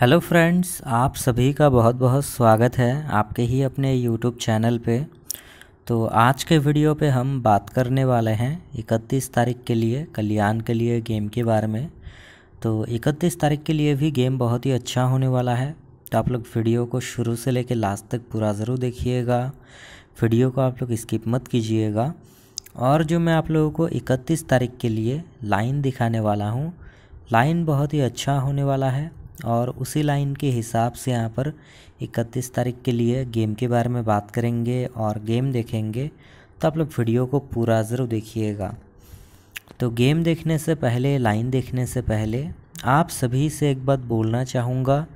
hello friends आप सभी का बहुत बहुत स्वागत है आपके ही अपने यूट्यूब चैनल पे तो आज के वीडियो पे हम बात करने वाले हैं 31 तारीख के लिए कल्याण के लिए गेम के बारे में तो 31 तारीख के लिए भी गेम बहुत ही अच्छा होने वाला है तो आप लोग वीडियो को शुरू से लेकर लास्ट तक पूरा ज़रूर देखिएगा वीडियो को आप लोग स्किप मत कीजिएगा और जो मैं आप लोगों को इकतीस तारीख के लिए लाइन दिखाने वाला हूँ लाइन बहुत ही अच्छा होने वाला है और उसी लाइन के हिसाब से यहाँ पर 31 तारीख के लिए गेम के बारे में बात करेंगे और गेम देखेंगे तो आप लोग वीडियो को पूरा ज़रूर देखिएगा तो गेम देखने से पहले लाइन देखने से पहले आप सभी से एक बात बोलना चाहूँगा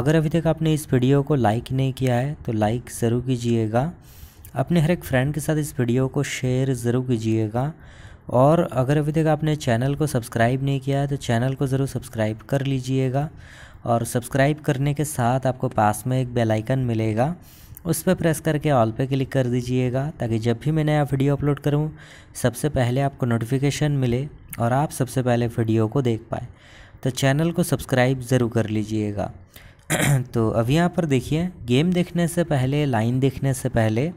अगर अभी तक आपने इस वीडियो को लाइक नहीं किया है तो लाइक ज़रूर कीजिएगा अपने हर एक फ्रेंड के साथ इस वीडियो को शेयर ज़रूर कीजिएगा और अगर अभी तक आपने चैनल को सब्सक्राइब नहीं किया है तो चैनल को ज़रूर सब्सक्राइब कर लीजिएगा और सब्सक्राइब करने के साथ आपको पास में एक बेल आइकन मिलेगा उस पर प्रेस करके ऑल पे क्लिक कर दीजिएगा ताकि जब भी मैं नया वीडियो अपलोड करूँ सबसे पहले आपको नोटिफिकेशन मिले और आप सबसे पहले वीडियो को देख पाए तो चैनल को सब्सक्राइब ज़रूर कर लीजिएगा तो अभी यहाँ पर देखिए गेम देखने से पहले लाइन देखने से पहले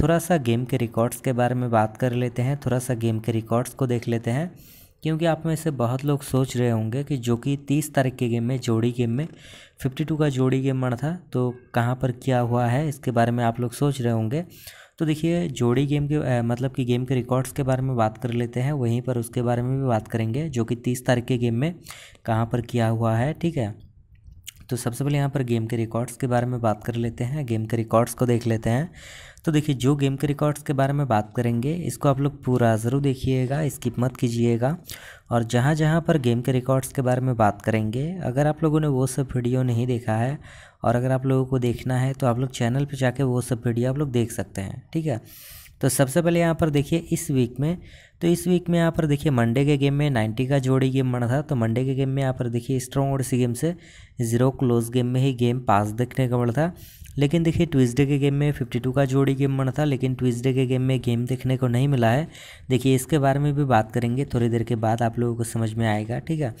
थोड़ा सा गेम के रिकॉर्ड्स के बारे में बात कर लेते हैं थोड़ा सा गेम के रिकॉर्ड्स को देख लेते हैं क्योंकि आप में से बहुत लोग सोच रहे होंगे कि जो कि तीस तारीख के गेम में जोड़ी गेम में फिफ्टी टू का जोड़ी गेम मर था तो कहाँ पर क्या हुआ है इसके बारे में आप लोग सोच रहे होंगे तो देखिए जोड़ी गेम के मतलब कि गेम के रिकॉर्ड्स के बारे में बात कर लेते हैं वहीं पर उसके बारे में भी बात करेंगे जो कि तीस तारीख के गेम में कहाँ पर किया हुआ है ठीक है तो सबसे पहले यहाँ पर गेम के रिकॉर्ड्स के बारे में बात कर लेते हैं गेम के रिकॉर्ड्स को देख लेते हैं तो देखिए जो गेम के रिकॉर्ड्स के बारे में बात करेंगे इसको आप लोग पूरा ज़रूर देखिएगा इसकी मत कीजिएगा और जहाँ जहाँ पर गेम के रिकॉर्ड्स के बारे में बात करेंगे अगर आप लोगों ने वो सब वीडियो नहीं देखा है और अगर आप लोगों को देखना है तो आप लोग चैनल पर जाके वो सब वीडियो आप लोग देख सकते हैं ठीक है तो सबसे पहले यहाँ पर देखिए इस वीक में तो इस वीक में यहाँ पर देखिए मंडे के गेम में नाइन्टी का जोड़ी गेम बना था तो मंडे के गेम में यहाँ पर देखिए स्ट्रॉन्ग और सी गेम से जीरो क्लोज गेम में ही गेम पास देखने का पड़ा था लेकिन देखिए ट्विजडे के गेम में फिफ्टी टू का जोड़ी गेम बना था लेकिन ट्विजडे के गेम में गेम देखने को नहीं मिला है देखिए इसके बारे में भी बात करेंगे थोड़ी देर के बाद आप लोगों को समझ में आएगा ठीक है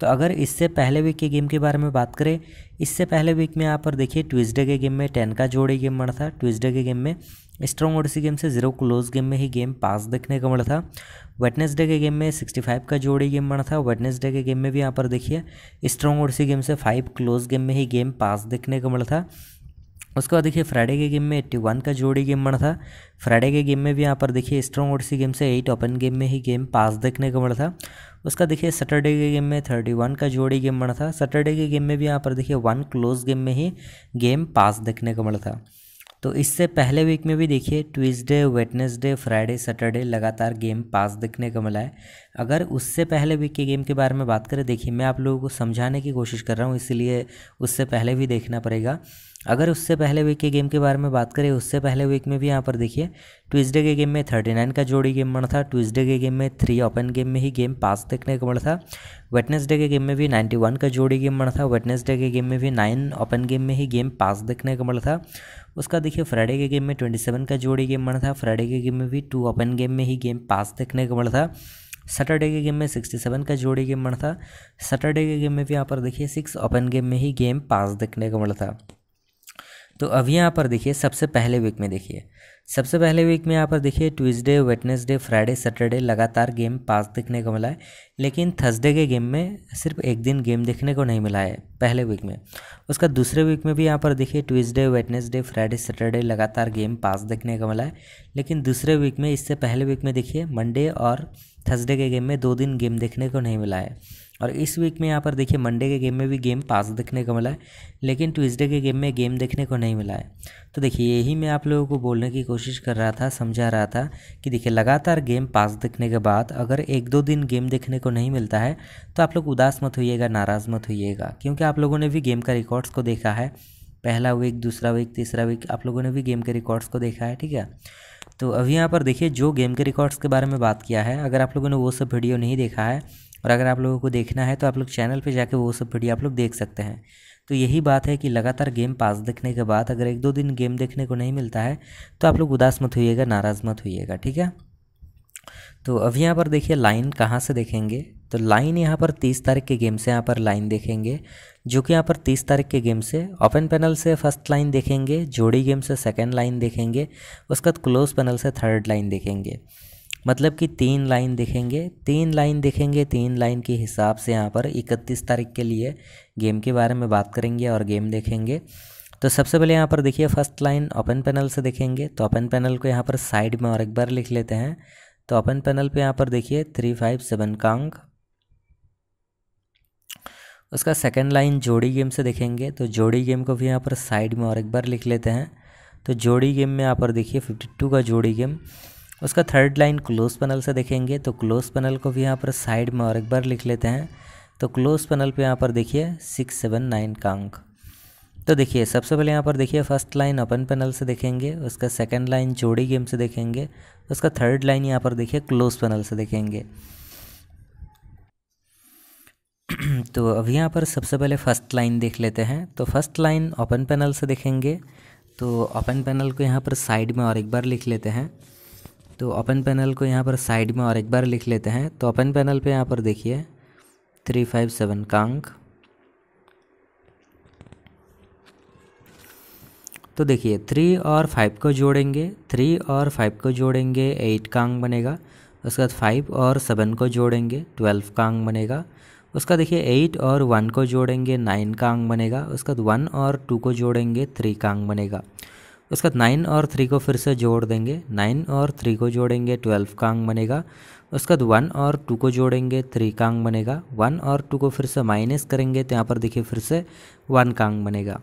तो अगर इससे पहले वीक के गेम के बारे में बात करें इससे पहले वीक में यहाँ पर देखिए ट्यूजडे के गेम में टेन का जोड़ी गेम बना था ट्यूजडे के गेम में स्ट्रॉन्ग ओडिसी गेम से जीरो क्लोज गेम में ही गेम पास देखने का मिला था वेटनेसडे के गेम में सिक्सटी फाइव का जोड़ी गेम बना था वेटनेसडे के गेम में भी यहाँ पर देखिए स्ट्रॉन्ग ओडिसी गेम से फाइव क्लोज गेम में ही गेम पास देखने का मिला था उसके बाद देखिए फ्राइडे के गेम में एट्टी वन का जोड़ी गेम बना था फ्राइडे के गेम में भी यहाँ पर देखिए स्ट्रॉन्ग ओडसी गेम से एट ओपन गेम में ही गेम पास देखने को मिला था उसका देखिए सैटरडे के गेम में थर्टी वन का जोड़ी गेम बना था सैटरडे के गेम में भी यहाँ पर देखिए वन क्लोज गेम में ही गेम पास देखने को मिला था तो इससे पहले वीक में भी देखिए ट्यूसडे वेटनेसडे फ्राइडे सैटरडे लगातार गेम पास देखने को मिला है अगर उससे पहले वीक के गेम के बारे में बात करें देखिए मैं आप लोगों को समझाने की कोशिश कर रहा हूँ इसीलिए उससे पहले भी देखना पड़ेगा अगर उससे पहले वीक के गेम के बारे में बात करें उससे पहले वीक में भी यहाँ पर देखिए ट्यूजडे के गेम में थर्टी नाइन का जोड़ी गेम बना था ट्यूजडे के गेम में थ्री ओपन गेम में ही गेम पास देखने को मिला था वेटनेसडे के गेम में भी नाइन्टी वन का जोड़ी गेम बना था वेटनेसडे के गेम में भी नाइन ओपन गेम में ही गेम पास देखने को मिला था उसका देखिए फ्राइडे के गेम में ट्वेंटी सेवन का जोड़ी गेम बना था फ्राइडे के गेम में भी टू ओपन गेम में ही गेम पास देखने को मिला था सैटरडे के गेम में सिक्सटी सेवन का जोड़ी गेम बना था सैटरडे के गेम में भी यहाँ पर देखिए सिक्स ओपन गेम में ही गेम पास देखने को मिला था तो अब यहाँ पर देखिए सबसे पहले वीक में देखिए सबसे पहले वीक में यहाँ पर देखिए ट्यूज़डे वेटनेसडे फ्राइडे सैटरडे लगातार गेम पास देखने को मिला है लेकिन थर्सडे के गेम में सिर्फ एक दिन गेम देखने को नहीं मिला है पहले वीक में उसका दूसरे वीक में भी यहाँ पर देखिए ट्यूज़डे वेटनेसडे फ्राइडे सैटरडे लगातार गेम पास देखने को मिला है लेकिन दूसरे वीक में इससे पहले वीक में देखिए मंडे और थर्सडे के गेम में दो दिन गेम देखने को नहीं मिला है और इस वीक में यहाँ पर देखिए मंडे के गेम में भी गेम पास देखने को मिला है लेकिन ट्यूसडे के गेम में गेम देखने को नहीं मिला है तो देखिए यही मैं आप लोगों को बोलने की कोशिश कर रहा था समझा रहा था कि देखिए लगातार गेम पास देखने के बाद अगर एक दो दिन गेम देखने को नहीं मिलता है तो आप लोग उदास मत होइएगा नाराज़ मत होइएगा क्योंकि आप लोगों ने भी गेम का रिकॉर्ड्स को देखा है पहला वीक दूसरा वीक तीसरा वीक आप लोगों ने भी गेम के रिकॉर्ड्स को देखा है ठीक है तो अभी यहाँ पर देखिए जो गेम के रिकॉर्ड्स के बारे में बात किया है अगर आप लोगों ने वो सब वीडियो नहीं देखा है और अगर आप लोगों को देखना है तो आप लोग चैनल पे जाके वो सब वीडियो आप लोग देख सकते हैं तो यही बात है कि लगातार गेम पास देखने के बाद अगर एक दो दिन गेम देखने को नहीं मिलता है तो आप लोग उदास मत होइएगा नाराज़ मत होइएगा ठीक है तो अब यहाँ पर देखिए लाइन कहाँ से देखेंगे तो लाइन यहाँ पर तीस तारीख के गेम से यहाँ पर लाइन देखेंगे जो कि यहाँ पर तीस तारीख के गेम से ओपन पैनल से फर्स्ट लाइन देखेंगे जोड़ी गेम से सेकंड लाइन देखेंगे उसके बाद क्लोज पैनल से थर्ड लाइन देखेंगे मतलब कि तीन लाइन देखेंगे तीन लाइन देखेंगे तीन लाइन के हिसाब से यहाँ पर इकतीस तारीख के लिए गेम के बारे में बात करेंगे और गेम देखेंगे तो सबसे पहले यहाँ पर देखिए फर्स्ट लाइन ओपन पैनल से देखेंगे तो ओपन पैनल को यहाँ पर साइड में और एक बार लिख लेते हैं तो ओपन पैनल पे यहाँ पर देखिए थ्री फाइव सेवन का अंक उसका सेकंड लाइन जोड़ी गेम से देखेंगे तो जोड़ी गेम को भी यहाँ पर साइड में और एक बार लिख लेते हैं तो जोड़ी गेम में यहाँ पर देखिए फिफ्टी टू का जोड़ी गेम उसका थर्ड लाइन क्लोज पैनल से देखेंगे तो क्लोज पैनल को भी यहाँ पर साइड में और एक बार लिख लेते हैं तो क्लोज पैनल पे यहाँ पर देखिए सिक्स सेवन नाइन का अंक तो देखिए सबसे पहले यहाँ पर देखिए फर्स्ट लाइन ओपन पैनल से देखेंगे उसका सेकंड लाइन जोड़ी गेम से देखेंगे उसका थर्ड लाइन यहाँ पर देखिए क्लोज पैनल से देखेंगे तो अभी यहाँ पर सबसे पहले फर्स्ट लाइन देख लेते हैं तो फर्स्ट लाइन ओपन पैनल से देखेंगे तो ओपन पैनल को यहाँ पर साइड में और एक बार लिख लेते हैं तो ओपन पैनल को यहाँ पर साइड में और एक बार लिख लेते हैं तो ओपन पैनल पे यहाँ पर देखिए थ्री फाइव सेवन का अंक तो देखिए थ्री और फाइव को जोड़ेंगे थ्री और फाइव को जोड़ेंगे एट का बनेगा उसके बाद फाइव और सेवन को जोड़ेंगे ट्वेल्व का बनेगा उसका देखिए एट और वन को जोड़ेंगे नाइन का बनेगा उसके बाद वन और टू को जोड़ेंगे थ्री का बनेगा उसके बाद नाइन और थ्री को फिर से जोड़ देंगे नाइन और थ्री को जोड़ेंगे ट्वेल्व का अंक बनेगा उसके बाद वन और टू को जोड़ेंगे थ्री का अंक बनेगा वन और टू को फिर से माइनस करेंगे तो यहाँ पर देखिए फिर से वन का अंक बनेगा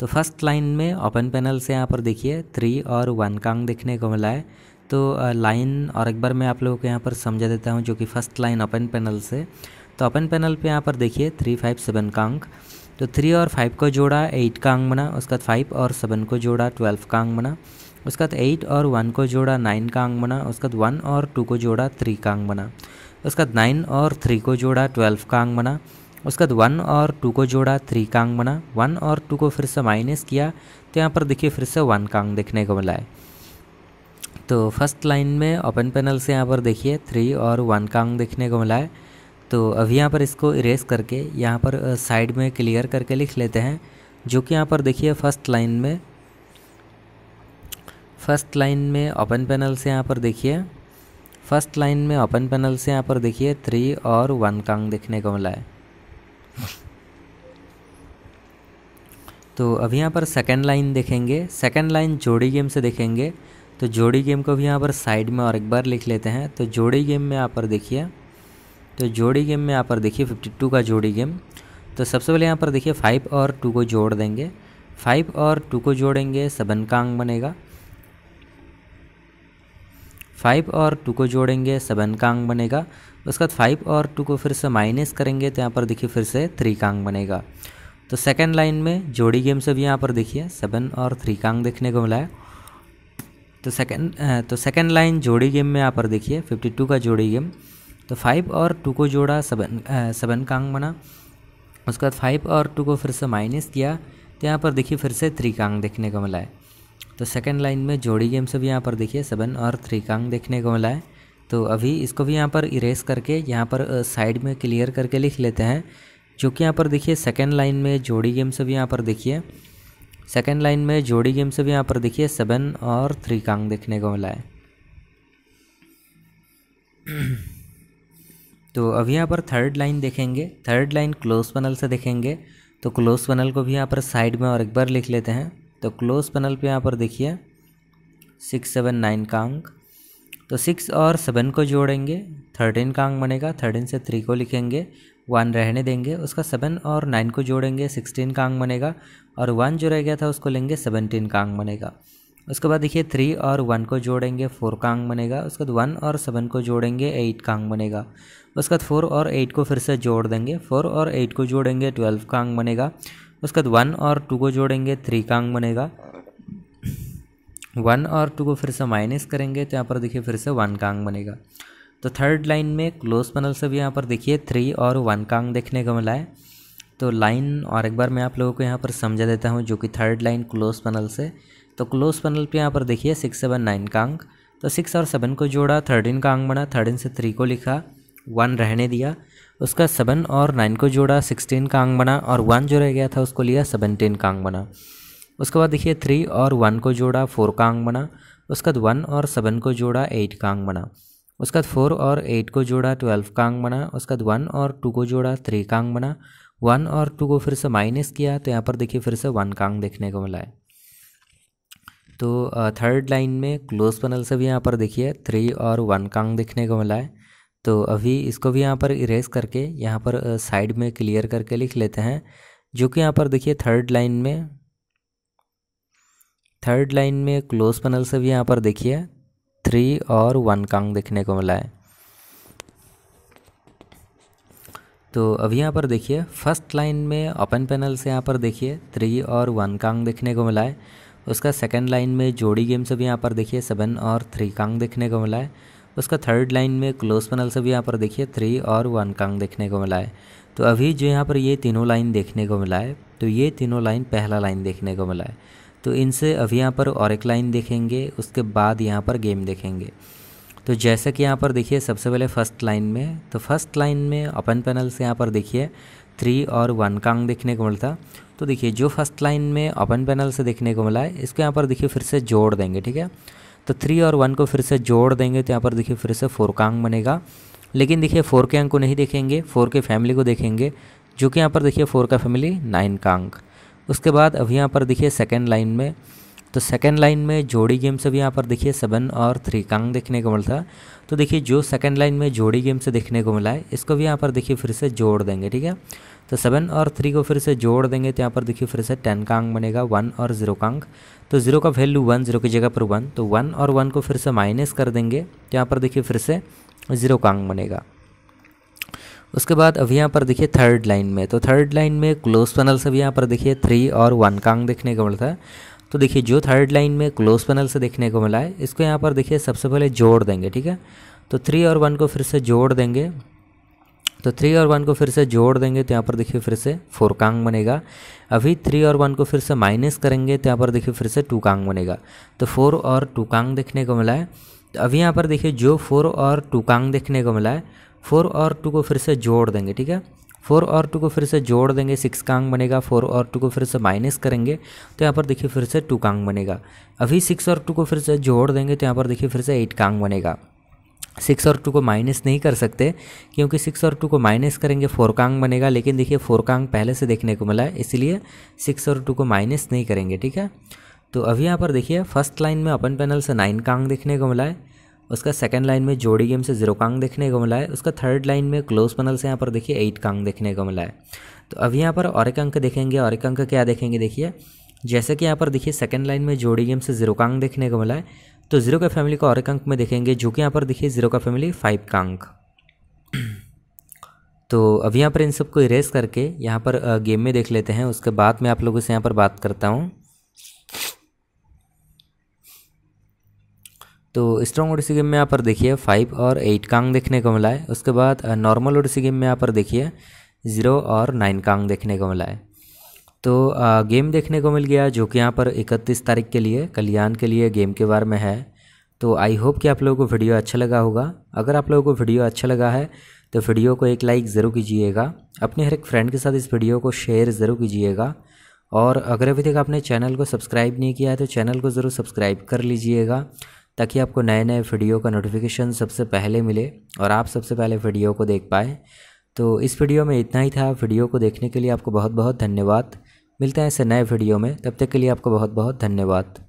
तो फर्स्ट लाइन में ओपन पैनल से यहाँ पर देखिए थ्री और वन का अंक देखने को मिला है तो लाइन और एक बार मैं आप लोगों को यहाँ पर समझा देता हूँ जो कि फर्स्ट लाइन ओपन पैनल से तो ओपन पैनल पे यहाँ पर देखिए थ्री फाइव सेवन का अंक तो थ्री और फाइव को जोड़ा एट का अंक बना उसके बाद फाइव और सेवन को जोड़ा ट्वेल्व का अंक बना उसके बाद एट और वन को जोड़ा नाइन का अंक बना उसके बाद वन और टू को जोड़ा थ्री का अंक बना उसके बाद नाइन और थ्री को जोड़ा ट्वेल्व का अंक बना उसके बाद वन और टू को जोड़ा थ्री का अंक बना वन और टू को फिर से माइनस किया तो यहाँ पर देखिए फिर से वन का अंक देखने को मिला है तो फर्स्ट लाइन में ओपन पैनल से यहाँ पर देखिए थ्री और वन का अंक देखने को मिला है तो अभी यहाँ पर इसको इरेज करके यहाँ पर साइड में क्लियर करके लिख लेते हैं जो कि यहाँ पर देखिए फर्स्ट लाइन में फर्स्ट लाइन में ओपन पैनल से यहाँ पर देखिए फर्स्ट लाइन में ओपन पैनल से यहाँ पर देखिए थ्री और वन कांग देखने को मिला है तो अभी यहाँ पर सेकेंड लाइन देखेंगे सेकेंड लाइन जोड़ी गेम से देखेंगे तो जोड़ी गेम को भी यहाँ पर साइड में और एक बार लिख लेते हैं तो जोड़ी गेम में यहाँ पर देखिए तो जोड़ी गेम में यहाँ पर देखिए फिफ्टी टू का जोड़ी गेम तो सबसे पहले यहाँ पर देखिए फाइव और टू को जोड़ देंगे फाइव और टू को जोड़ेंगे सेवन का अंक बनेगा फाइव और टू को जोड़ेंगे सेवन का अंक बनेगा उसके बाद फाइव और टू को फिर से माइनस करेंगे तो यहाँ पर देखिए फिर से थ्री का अंक बनेगा तो सेकेंड लाइन में जोड़ी गेम से भी यहाँ पर देखिए सेवन और थ्री का अंक देखने को मिला है तो सेकेंड तो सेकेंड लाइन जोड़ी गेम में यहाँ पर देखिए फिफ्टी टू का जोड़ी गेम तो फाइव और टू को जोड़ा सेवन सेवन कांग बना उसके बाद फाइव और टू को फिर से माइनस किया तो यहाँ पर देखिए फिर से थ्री कांग देखने को मिला है तो सेकेंड लाइन में जोड़ी गेम से भी यहाँ पर देखिए सेवन और थ्री कांग देखने को मिला है तो अभी इसको भी यहाँ पर इरेज करके यहाँ पर साइड में क्लियर करके लिख लेते हैं जो कि यहाँ पर देखिए सेकेंड लाइन में जोड़ी गेम से भी यहाँ पर देखिए सेकेंड लाइन में जोड़ी गेम से भी यहाँ पर देखिए सेवन और थ्री कांग देखने को मिला है तो अभी यहाँ पर थर्ड लाइन देखेंगे थर्ड लाइन क्लोज पैनल से देखेंगे तो क्लोज पैनल को भी यहाँ पर साइड में और एक बार लिख लेते हैं तो क्लोज पैनल पे यहाँ पर देखिए सिक्स सेवन नाइन का अंक तो सिक्स और सेवन को जोड़ेंगे थर्टीन का अंक बनेगा थर्टीन से थ्री को लिखेंगे वन रहने देंगे उसका सेवन और नाइन को जोड़ेंगे सिक्सटीन का अंक बनेगा और वन जो रह गया था उसको लेंगे सेवनटीन का अंक बनेगा उसके बाद देखिए थ्री और वन को जोड़ेंगे फोर का अंग बनेगा उसके बाद वन और सेवन को जोड़ेंगे एट का अंग बनेगा उसके बाद फोर और एट को फिर से जोड़ देंगे फोर और एट को जोड़ेंगे ट्वेल्व का अंग बनेगा उसके बाद वन और टू को जोड़ेंगे थ्री का अंग बनेगा वन और टू को फिर से माइनस करेंगे तो यहाँ पर देखिए फिर से वन का अंग बनेगा तो थर्ड लाइन में क्लोज पैनल से भी यहाँ पर देखिए थ्री और वन का अंग देखने को मिला है तो लाइन और एक बार मैं आप लोगों को यहाँ पर समझा देता हूँ जो कि थर्ड लाइन क्लोज पैनल से तो क्लोज पैनल पे यहाँ पर देखिए सिक्स सेवन नाइन का अंक तो सिक्स और सेवन को जोड़ा थर्टीन का अंक बना थर्टीन से थ्री को लिखा वन रहने दिया उसका सेवन और नाइन को जोड़ा सिक्सटीन का अंक बना और वन जो रह गया था उसको लिया सेवनटीन का अंक बना उसके बाद देखिए थ्री और वन को जोड़ा फोर का अंक बना उसके बाद वन और सेवन को जोड़ा एट का अंक बना उसके बाद फोर और एट को जोड़ा ट्वेल्व का अंक बना उसके बाद वन और टू को जोड़ा थ्री का अंक बना वन और टू को फिर से माइनस किया तो यहाँ पर देखिए फिर से वन का अंक देखने को मिला है तो थर्ड लाइन में क्लोज पैनल से भी यहाँ पर देखिए थ्री और वन कांग देखने को मिला है तो अभी इसको भी यहाँ पर इरेज करके यहाँ पर साइड में क्लियर करके लिख लेते हैं जो कि यहाँ पर देखिए थर्ड लाइन में थर्ड लाइन में क्लोज पैनल से भी यहाँ पर देखिए थ्री और वन कांग देखने को मिला है तो अभी यहाँ पर देखिए फर्स्ट लाइन में ओपन पैनल से यहाँ पर देखिए थ्री और वन कांग देखने को मिला है उसका सेकंड लाइन में जोड़ी गेम से भी यहाँ पर देखिए सेवन और थ्री कांग देखने को मिला है उसका थर्ड लाइन में क्लोज पैनल से भी यहाँ पर देखिए थ्री और वन कांग देखने को मिला है तो अभी जो यहाँ पर ये तीनों लाइन देखने को मिला है तो ये तीनों लाइन पहला लाइन देखने को मिला है तो इनसे अभी यहाँ पर और एक लाइन देखेंगे उसके बाद यहाँ पर गेम देखेंगे तो जैसा कि यहाँ पर देखिए सबसे पहले फर्स्ट लाइन में तो फर्स्ट लाइन में ओपन पैनल से यहाँ पर देखिए थ्री और वन का अंग देखने को मिलता तो देखिए जो फर्स्ट लाइन में ओपन पैनल से देखने को मिला है इसको यहाँ पर देखिए फिर से जोड़ देंगे ठीक है तो थ्री और वन को फिर से जोड़ देंगे तो यहाँ पर देखिए फिर से फोर का अंग बनेगा लेकिन देखिए फोर के अंक को नहीं देखेंगे फोर के फैमिली को देखेंगे जो कि यहाँ पर देखिए फोर का फैमिली नाइन का अंक उसके बाद अभी यहाँ पर देखिए सेकेंड लाइन में तो सेकेंड लाइन में जोड़ी गेम से भी यहाँ पर देखिए सेवन और थ्री कांग देखने को मिलता है तो देखिए जो सेकेंड लाइन में जोड़ी गेम से देखने को मिला है इसको भी यहाँ पर देखिए फिर से जोड़ देंगे ठीक है तो सेवन और थ्री को फिर से जोड़ देंगे तो यहाँ पर देखिए फिर से टेन तो का अंक बनेगा वन और ज़ीरो का अंक तो ज़ीरो का वैल्यू वन ज़ीरो की जगह पर वन तो वन और वन को फिर से माइनस कर देंगे तो यहाँ पर देखिए फिर से ज़ीरो का अंक बनेगा उसके बाद अभी यहाँ पर देखिए थर्ड लाइन में तो थर्ड लाइन में क्लोज पैनल से भी यहाँ पर देखिए थ्री और वन का अंक देखने को मिलता है तो देखिए जो थर्ड लाइन में क्लोज पैनल से देखने को मिला है इसको यहाँ पर देखिए सबसे पहले जोड़ देंगे ठीक है तो थ्री और वन को फिर से जोड़ देंगे तो थ्री और वन को फिर से जोड़ देंगे तो यहाँ पर देखिए फिर से फोर कांग बनेगा अभी थ्री और वन को फिर से माइनस करेंगे तो यहाँ पर देखिए फिर से टू कांग बनेगा तो फोर और टू कांग देखने को मिला है तो अभी यहाँ पर देखिए जो फोर और टू कांग देखने को मिला है फोर और टू को फिर से जोड़ देंगे ठीक है फोर और टू को फिर से जोड़ देंगे सिक्स का बनेगा फोर और टू को फिर से माइनस करेंगे तो यहाँ पर देखिए फिर से टू का बनेगा अभी सिक्स और टू को फिर से जोड़ देंगे तो यहाँ पर देखिए फिर से एट का बनेगा सिक्स और टू को माइनस नहीं कर सकते क्योंकि सिक्स और टू को माइनस करेंगे फोर का बनेगा लेकिन देखिए फोर का पहले से देखने को मिला है इसीलिए सिक्स और टू को माइनस नहीं करेंगे ठीक है तो अभी यहाँ पर देखिए फर्स्ट लाइन में अपन पैनल से नाइन का देखने को मिला है उसका सेकंड लाइन में जोड़ी गेम से जीरो कांग देखने को मिला है उसका थर्ड लाइन में क्लोज पनल से यहाँ पर देखिए एट कांग देखने को मिला है तो अब यहाँ पर और एक अंक देखेंगे और एक अंक क्या देखेंगे देखिए जैसे कि यहाँ पर देखिए सेकंड लाइन में जोड़ी गेम से जीरो कांग देखने को मिला है तो जीरो का फैमिली को और एक अंक में देखेंगे जो कि यहाँ पर देखिए जीरो का फैमिली फाइव कांक तो अब यहाँ पर इन सबको इरेज करके यहाँ पर गेम में देख लेते हैं उसके बाद मैं आप लोगों से यहाँ पर बात करता हूँ तो स्ट्रॉन्ग ओडिसी गेम में यहाँ पर देखिए फाइव और एट कांग देखने को मिला है उसके बाद नॉर्मल ओडिसी गेम में यहाँ पर देखिए ज़ीरो और नाइन कांग देखने को मिला है तो आ, गेम देखने को मिल गया जो कि यहाँ पर इकतीस तारीख के लिए कल्याण के लिए गेम के बारे में है तो आई होप कि आप लोगों को वीडियो अच्छा लगा होगा अगर आप लोगों को वीडियो अच्छा लगा है तो वीडियो को एक लाइक ज़रूर कीजिएगा अपने हर एक फ्रेंड के साथ इस वीडियो को शेयर ज़रूर कीजिएगा और अगर अभी तक आपने चैनल को सब्सक्राइब नहीं किया है तो चैनल को ज़रूर सब्सक्राइब कर लीजिएगा ताकि आपको नए नए वीडियो का नोटिफिकेशन सबसे पहले मिले और आप सबसे पहले वीडियो को देख पाएँ तो इस वीडियो में इतना ही था वीडियो को देखने के लिए आपको बहुत बहुत धन्यवाद मिलते हैं ऐसे नए वीडियो में तब तक के लिए आपको बहुत बहुत धन्यवाद